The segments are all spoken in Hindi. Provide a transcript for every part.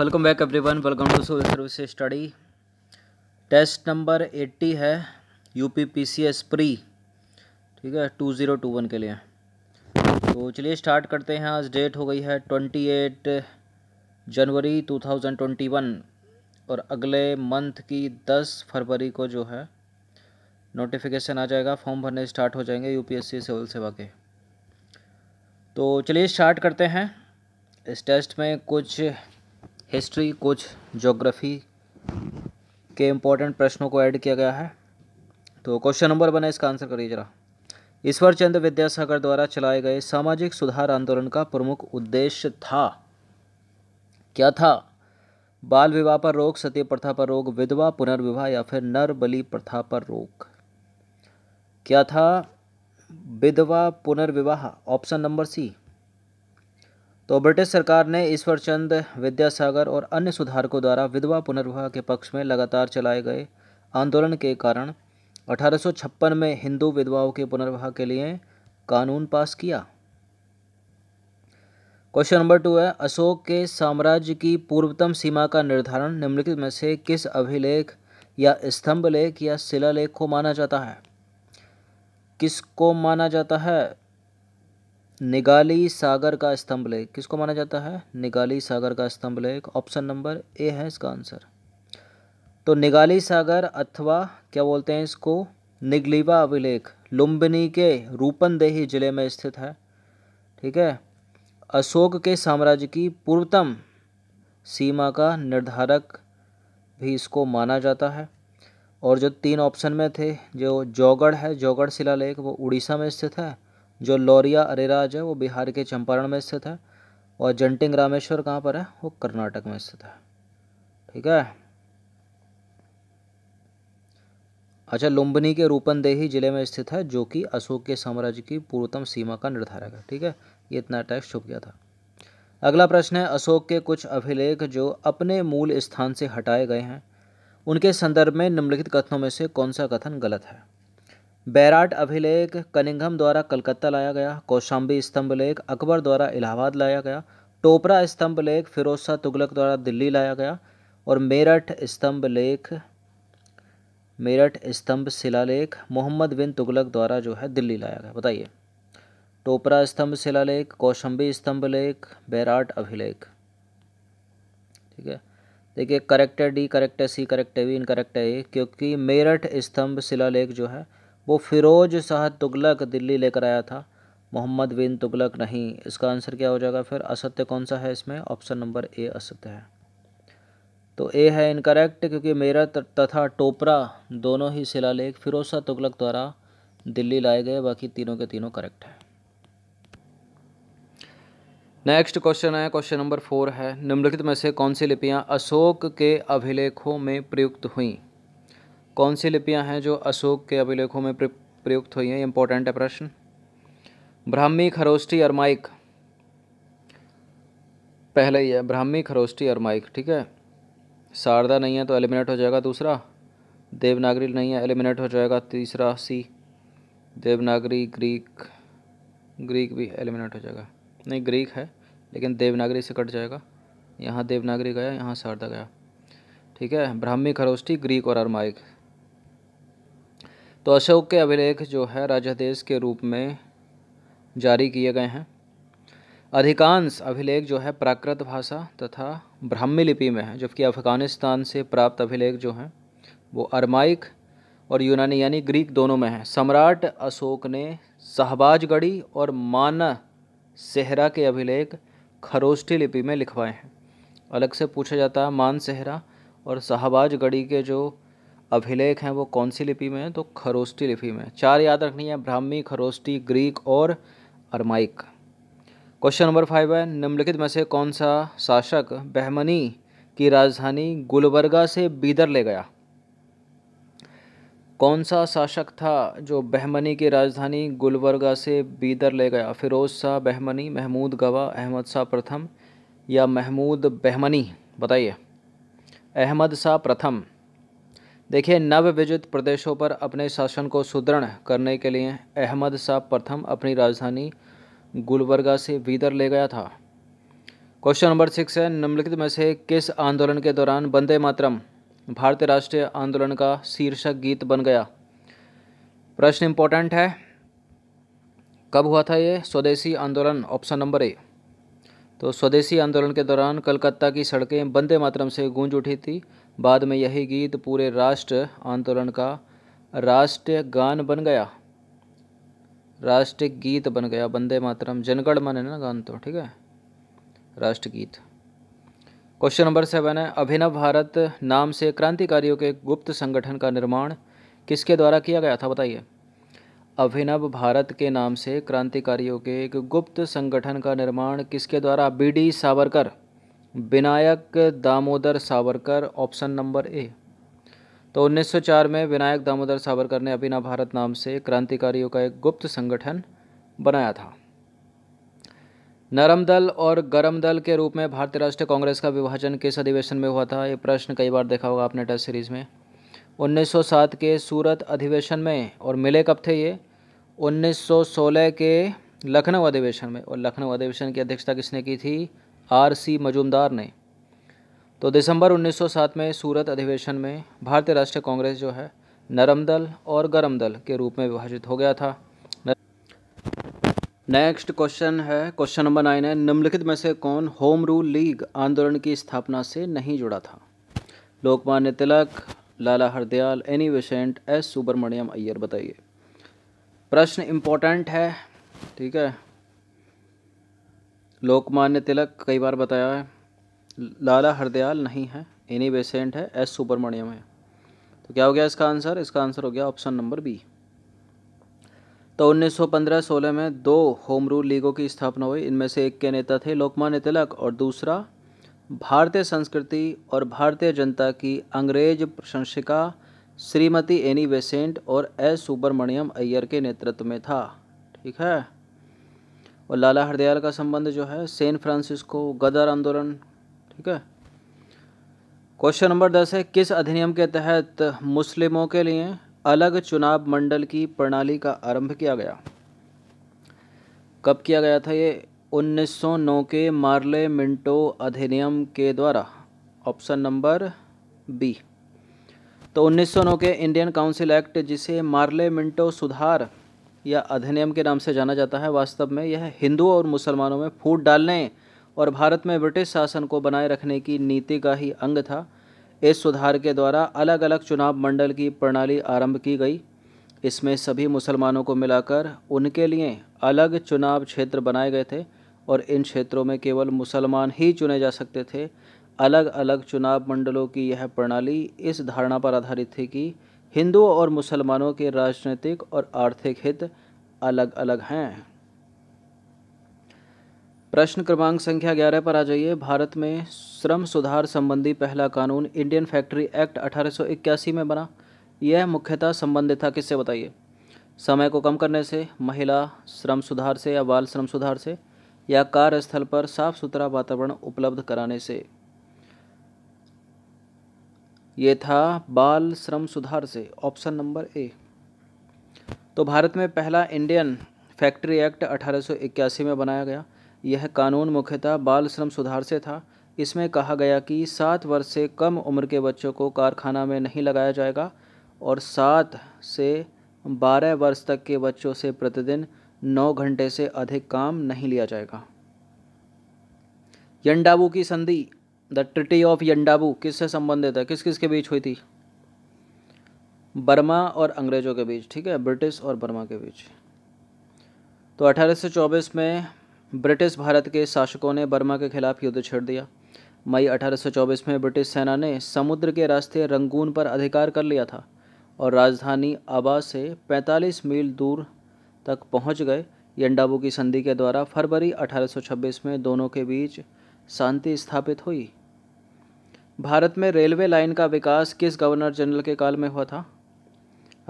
welcome back everyone welcome to soul service study test number eighty है U P P C S pre ठीक है टू ज़ीरो टू वन के लिए तो चलिए स्टार्ट करते हैं आज डेट हो गई है twenty eight January two thousand twenty one और अगले मंथ की दस फरवरी को जो है नोटिफिकेशन आ जाएगा फॉर्म भरने स्टार्ट हो जाएंगे U P S C civil सेवा के तो चलिए स्टार्ट करते हैं इस टेस्ट में कुछ हिस्ट्री कुछ जोग्राफ़ी के इम्पोर्टेंट प्रश्नों को ऐड किया गया है तो क्वेश्चन नंबर वन है इसका आंसर करिए जरा ईश्वर चंद्र विद्यासागर द्वारा चलाए गए सामाजिक सुधार आंदोलन का प्रमुख उद्देश्य था क्या था बाल विवाह पर रोक सती प्रथा पर रोक विधवा पुनर्विवाह या फिर नर बलि प्रथा पर रोक क्या था विधवा पुनर्विवाह ऑप्शन नंबर सी तो ब्रिटिश सरकार ने ईश्वरचंद विद्यासागर और अन्य सुधारकों द्वारा विधवा पुनर्विवाह के पक्ष में लगातार चलाए गए आंदोलन के कारण 1856 में हिंदू विधवाओं के पुनर्विवाह के लिए कानून पास किया क्वेश्चन नंबर टू है अशोक के साम्राज्य की पूर्वतम सीमा का निर्धारण निम्नलिखित में से किस अभिलेख या स्तंभ लेख या शिलालेख को माना जाता है किसको माना जाता है निगाली सागर का स्तंभ लेक किसको माना जाता है निगाली सागर का स्तंभ लेक ऑप्शन नंबर ए है इसका आंसर तो निगाली सागर अथवा क्या बोलते हैं इसको निगलीवा अभिलेख लुम्बिनी के रूपनदेही जिले में स्थित है ठीक है अशोक के साम्राज्य की पूर्वतम सीमा का निर्धारक भी इसको माना जाता है और जो तीन ऑप्शन में थे जो जौगढ़ है जौगढ़ शिलालेख वो उड़ीसा में स्थित है जो लौरिया अरेराज है वो बिहार के चंपारण में स्थित है और जंटिंग रामेश्वर कहाँ पर है वो कर्नाटक में स्थित है ठीक है अच्छा लुम्बनी के रूपनदेही जिले में स्थित है जो कि अशोक के साम्राज्य की पूर्वतम सीमा का निर्धारक है ठीक है ये इतना टैक्स छुप गया था अगला प्रश्न है अशोक के कुछ अभिलेख जो अपने मूल स्थान से हटाए गए हैं उनके संदर्भ में निम्नलिखित कथनों में से कौन सा कथन गलत है बैराट अभिलेख कनिंघम द्वारा कलकत्ता लाया गया कौशाम्बी स्तंभ लेख अकबर द्वारा इलाहाबाद लाया गया टोपरा स्तंभ लेख फिरोजा तुगलक द्वारा दिल्ली लाया गया और मेरठ स्तंभ लेख मेरठ स्तंभ शिलालेख मोहम्मद बिन तुगलक द्वारा जो है दिल्ली लाया गया बताइए टोपरा स्तंभ शिलालेख कौशंबी स्तंभ लेख बैराट अभिलेख ठीक है देखिए करेक्ट है डी करेक्ट है सी करेक्ट है इन इनकरेक्ट है ए क्योंकि मेरठ स्तंभ शिलालेख जो है वो फ़िरोज़ शाह तुगलक दिल्ली लेकर आया था मोहम्मद बिन तुगलक नहीं इसका आंसर क्या हो जाएगा फिर असत्य कौन सा है इसमें ऑप्शन नंबर ए असत्य है तो ए है इनकरेक्ट क्योंकि मेरा तथा टोपरा दोनों ही शिलालेख फिरोज शाह तुगलक द्वारा दिल्ली लाए गए बाकी तीनों के तीनों करेक्ट है नेक्स्ट क्वेश्चन है क्वेश्चन नंबर फोर है निम्नलिखित में से कौन सी लिपियाँ अशोक के अभिलेखों में प्रयुक्त हुई कौन सी लिपियाँ हैं जो अशोक के अभिलेखों में प्रयुक्त हुई हैं इंपॉर्टेंट है प्रश्न ब्राह्मी खरोष्टी अरमाइक पहले ही है ब्राह्मी खरोष्टी अरमाइक ठीक है शारदा नहीं है तो एलिमिनेट हो जाएगा दूसरा देवनागरी नहीं है एलिमिनेट हो जाएगा तीसरा सी देवनागरी ग्रीक ग्रीक भी एलिमिनेट हो जाएगा नहीं ग्रीक है लेकिन देवनागरी से कट जाएगा यहाँ देवनागरी गया यहाँ शारदा गया ठीक है ब्राह्मी खरोष्टी ग्रीक और अरमाइक तो अशोक के अभिलेख जो है राजादेश के रूप में जारी किए गए हैं अधिकांश अभिलेख जो है प्राकृत भाषा तथा ब्राह्मी लिपि में है जबकि अफ़गानिस्तान से प्राप्त अभिलेख जो हैं वो अरमाइक और यूनानी यानी ग्रीक दोनों में है सम्राट अशोक ने शहबाजगढ़ी और माना सेहरा के अभिलेख खरोष्ठी लिपि में लिखवाए हैं अलग से पूछा जाता है मान सेहरा और शहबाजगढ़ी के जो अभिलेख हैं वो कौन सी लिपि में है तो खरोष्टी लिपि में चार याद रखनी है ब्राह्मी खरोष्टी ग्रीक और अरमाइक क्वेश्चन नंबर फाइव है निम्नलिखित में से कौन सा शासक बहमनी की राजधानी गुलबर्गा से बीदर ले गया कौन सा शासक था जो बहमनी की राजधानी गुलबर्गा से बीदर ले गया फिरोज शाह बहमनी महमूद गवा अहमद शाह प्रथम या महमूद बहमनी बताइए अहमद शाह प्रथम देखिए नव विजित प्रदेशों पर अपने शासन को सुदृढ़ करने के लिए अहमद शाह प्रथम अपनी राजधानी गुलबर्गा से बीदर ले गया था क्वेश्चन नंबर सिक्स है निम्नलिखित में से किस आंदोलन के दौरान वंदे मातरम भारतीय राष्ट्रीय आंदोलन का शीर्षक गीत बन गया प्रश्न इंपॉर्टेंट है कब हुआ था ये स्वदेशी आंदोलन ऑप्शन नंबर ए तो स्वदेशी आंदोलन के दौरान कलकत्ता की सड़कें बंदे मातरम से गूंज उठी थी बाद में यही गीत पूरे राष्ट्र आंदोलन का राष्ट्रीय गान बन गया राष्ट्रीय गीत बन गया बंदे मातरम जनगण मन है ना गान तो ठीक है राष्ट्रगीत क्वेश्चन नंबर सेवन है अभिनव भारत नाम से क्रांतिकारियों के गुप्त संगठन का निर्माण किसके द्वारा किया गया था बताइए अभिनव भारत के नाम से क्रांतिकारियों के एक गुप्त संगठन का निर्माण किसके द्वारा V D Savarkar Vinayak Damodar Savarkar option number A तो 1904 में विनायक दामोदर सावरकर ने अभिनव भारत नाम से क्रांतिकारियों का एक गुप्त संगठन बनाया था नरम दल और गरम दल के रूप में भारतीय राष्ट्रीय कांग्रेस का विभाजन किस अधिवेशन में हुआ था ये प्रश्न कई बार देखा होगा आपने टेस्ट सीरीज में 1907 के सूरत अधिवेशन में और मिले कब थे ये 1916 के लखनऊ अधिवेशन में और लखनऊ अधिवेशन की अध्यक्षता किसने की थी आर सी मजूमदार ने तो दिसंबर 1907 में सूरत अधिवेशन में भारतीय राष्ट्रीय कांग्रेस जो है नरम दल और गरम दल के रूप में विभाजित हो गया था नेक्स्ट क्वेश्चन है क्वेश्चन नंबर नाइन है निम्नलिखित में से कौन होम रूल लीग आंदोलन की स्थापना से नहीं जुड़ा था Lokmanya Tilak Lala Hardayal Annie Besant S Subramaniam Iyer बताइए प्रश्न इम्पोर्टेंट है ठीक है लोकमान्य तिलक कई बार बताया है लाला हरदयाल नहीं है एनी बेसेंट है एस सुब्रमण्यम है तो क्या हो गया इसका आंसर इसका आंसर हो गया ऑप्शन नंबर बी तो 1915-16 में दो होम रूल लीगों की स्थापना हुई इनमें से एक के नेता थे लोकमान्य तिलक और दूसरा भारतीय संस्कृति और भारतीय जनता की अंग्रेज प्रशंसिका श्रीमती एनी वेसेंट और एस सुब्रमण्यम अय्यर के नेतृत्व में था ठीक है और लाला हरदयाल का संबंध जो है सैन फ्रांसिस्को गदर आंदोलन ठीक है क्वेश्चन नंबर दस है किस अधिनियम के तहत मुस्लिमों के लिए अलग चुनाव मंडल की प्रणाली का आरंभ किया गया कब किया गया था ये 1909 के मार्ले मिंटो अधिनियम के द्वारा ऑप्शन नंबर बी तो 1909 के इंडियन काउंसिल एक्ट जिसे मार्ले मिंटो सुधार या अधिनियम के नाम से जाना जाता है वास्तव में यह हिंदुओं और मुसलमानों में फूट डालने और भारत में ब्रिटिश शासन को बनाए रखने की नीति का ही अंग था इस सुधार के द्वारा अलग अलग चुनाव मंडल की प्रणाली आरंभ की गई इसमें सभी मुसलमानों को मिलाकर उनके लिए अलग चुनाव क्षेत्र बनाए गए थे और इन क्षेत्रों में केवल मुसलमान ही चुने जा सकते थे अलग अलग चुनाव मंडलों की यह प्रणाली इस धारणा पर आधारित थी कि हिंदुओं और मुसलमानों के राजनीतिक और आर्थिक हित अलग अलग हैं प्रश्न क्रमांक संख्या ग्यारह पर आ जाइए भारत में श्रम सुधार संबंधी पहला कानून इंडियन फैक्ट्री एक्ट 1881 में बना यह मुख्यतः संबंधित था किससे बताइए समय को कम करने से महिला श्रम सुधार से या बाल श्रम सुधार से या कार्यस्थल पर साफ सुथरा वातावरण उपलब्ध कराने से ये था बाल श्रम सुधार से ऑप्शन नंबर ए तो भारत में पहला इंडियन फैक्ट्री एक्ट 1881 में बनाया गया यह कानून मुख्यतः बाल श्रम सुधार से था इसमें कहा गया कि सात वर्ष से कम उम्र के बच्चों को कारखाना में नहीं लगाया जाएगा और सात से बारह वर्ष तक के बच्चों से प्रतिदिन नौ घंटे से अधिक काम नहीं लिया जाएगा यंडाबू की संधि द ट्रिटी ऑफ यंडाबू किससे संबंधित है किस किस के बीच हुई थी बर्मा और अंग्रेज़ों के बीच ठीक है ब्रिटिश और बर्मा के बीच तो अठारह में ब्रिटिश भारत के शासकों ने बर्मा के खिलाफ युद्ध छेड़ दिया मई 1824 में ब्रिटिश सेना ने समुद्र के रास्ते रंगून पर अधिकार कर लिया था और राजधानी आबा से 45 मील दूर तक पहुंच गए यंडाबू की संधि के द्वारा फरवरी 1826 में दोनों के बीच शांति स्थापित हुई भारत में रेलवे लाइन का विकास किस गवर्नर जनरल के काल में हुआ था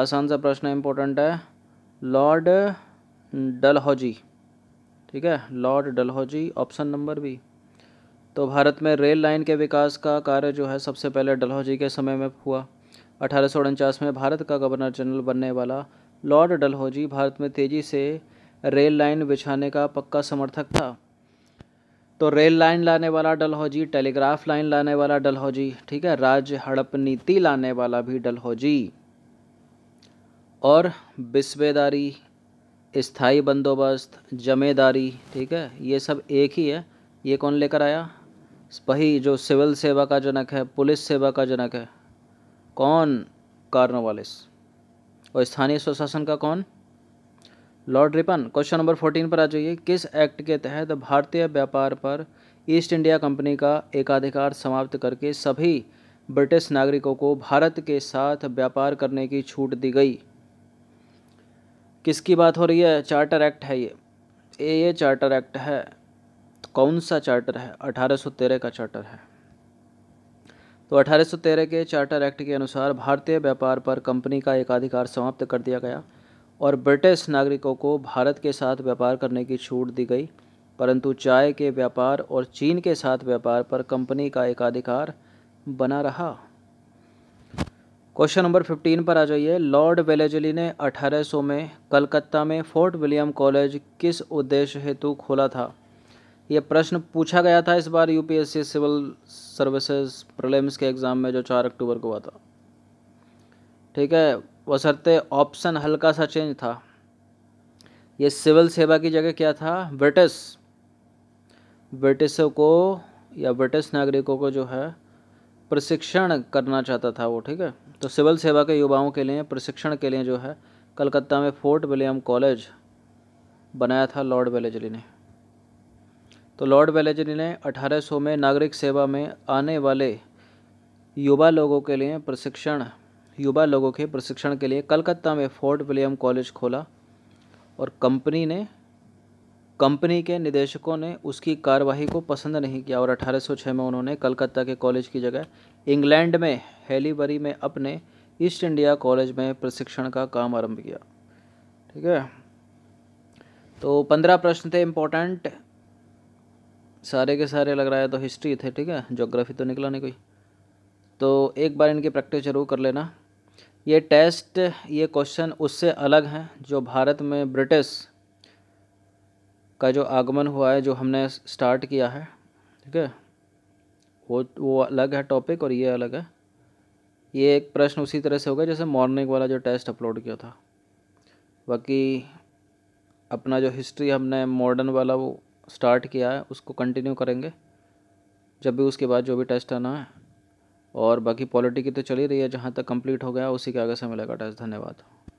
आसान सा प्रश्न इम्पोर्टेंट है लॉर्ड डलहौजी ठीक है Lord Dalhousie option number B तो भारत में रेल लाइन के विकास का कार्य जो है सबसे पहले डलहौजी के समय में हुआ अठारह में भारत का गवर्नर जनरल बनने वाला लॉर्ड डलहौजी भारत में तेज़ी से रेल लाइन बिछाने का पक्का समर्थक था तो रेल लाइन लाने वाला डलहौजी टेलीग्राफ लाइन लाने वाला डलहौजी ठीक है राज्य हड़प नीति लाने वाला भी डलहौजी और बिस्वेदारी स्थाई बंदोबस्त जमेदारी ठीक है ये सब एक ही है ये कौन लेकर आया वही जो सिविल सेवा का जनक है पुलिस सेवा का जनक है कौन कार्नोवालिस और स्थानीय स्वशासन का कौन Lord Ripon question number fourteen पर आ जाइए किस एक्ट के तहत भारतीय व्यापार पर ईस्ट इंडिया कंपनी का एकाधिकार समाप्त करके सभी ब्रिटिश नागरिकों को भारत के साथ व्यापार करने की छूट दी गई किसकी बात हो रही है चार्टर एक्ट है ये ए ये चार्टर एक्ट है कौन सा चार्टर है अठारह का चार्टर है तो 1813 के चार्टर एक्ट के अनुसार भारतीय व्यापार पर कंपनी का एकाधिकार समाप्त कर दिया गया और ब्रिटिश नागरिकों को भारत के साथ व्यापार करने की छूट दी गई परंतु चाय के व्यापार और चीन के साथ व्यापार पर कंपनी का एकाधिकार बना रहा क्वेश्चन नंबर 15 पर आ जाइए लॉर्ड वेलेजली ने 1800 में कलकत्ता में फोर्ट विलियम कॉलेज किस उद्देश्य हेतु खोला था ये प्रश्न पूछा गया था इस बार यूपीएससी सिविल सर्विसेज प्रलेम्स के एग्ज़ाम में जो चार अक्टूबर को हुआ था ठीक है बसरते ऑप्शन हल्का सा चेंज था ये सिविल सेवा की जगह क्या था ब्रिटिश ब्रिटिशों को या ब्रिटिश नागरिकों को जो है प्रशिक्षण करना चाहता था वो ठीक है तो सिविल सेवा के युवाओं के लिए प्रशिक्षण के लिए जो है कलकत्ता में फोर्ट विलियम कॉलेज बनाया था लॉर्ड वेलेजली ने तो लॉर्ड वेलेजली ने 1800 में नागरिक सेवा में आने वाले युवा लोगों के लिए प्रशिक्षण युवा लोगों के प्रशिक्षण के लिए कलकत्ता में फोर्ट विलियम कॉलेज खोला और कंपनी ने कंपनी के निदेशकों ने उसकी कार्यवाही को पसंद नहीं किया और 1806 में उन्होंने कलकत्ता के कॉलेज की जगह इंग्लैंड में हेलीबरी में अपने ईस्ट इंडिया कॉलेज में प्रशिक्षण का काम आरंभ किया ठीक है तो पंद्रह प्रश्न थे इम्पोर्टेंट सारे के सारे लग रहा है तो हिस्ट्री थे ठीक है जोग्राफी तो निकला नहीं कोई तो एक बार इनकी प्रैक्टिस जरूर कर लेना ये टेस्ट ये क्वेश्चन उससे अलग हैं जो भारत में ब्रिटिश का जो आगमन हुआ है जो हमने स्टार्ट किया है ठीक है वो वो अलग है टॉपिक और ये अलग है ये एक प्रश्न उसी तरह से होगा जैसे मॉर्निंग वाला जो टेस्ट अपलोड किया था बाकी अपना जो हिस्ट्री हमने मॉडर्न वाला वो स्टार्ट किया है उसको कंटिन्यू करेंगे जब भी उसके बाद जो भी टेस्ट आना है और बाकी पॉलिटी की तो चली रही है जहाँ तक कंप्लीट हो गया उसी के आगे से मिलेगा टेस्ट धन्यवाद